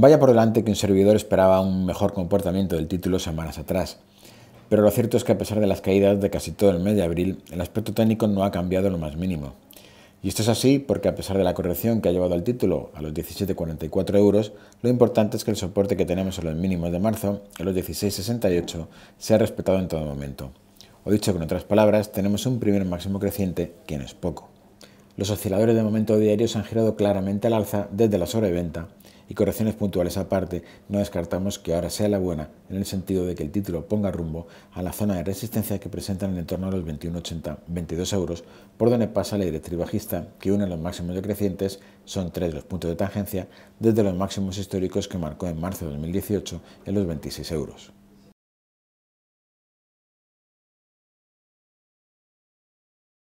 Vaya por delante que un servidor esperaba un mejor comportamiento del título semanas atrás, pero lo cierto es que a pesar de las caídas de casi todo el mes de abril, el aspecto técnico no ha cambiado lo más mínimo. Y esto es así porque a pesar de la corrección que ha llevado al título a los 17,44 euros, lo importante es que el soporte que tenemos en los mínimos de marzo, en los 16,68, se ha respetado en todo momento. O dicho con otras palabras, tenemos un primer máximo creciente que es poco. Los osciladores de momento diarios han girado claramente al alza desde la sobreventa y correcciones puntuales aparte, no descartamos que ahora sea la buena, en el sentido de que el título ponga rumbo a la zona de resistencia que presentan en torno entorno los 21,80-22 euros, por donde pasa la directriz bajista, que une los máximos decrecientes, son tres los puntos de tangencia, desde los máximos históricos que marcó en marzo de 2018 en los 26 euros.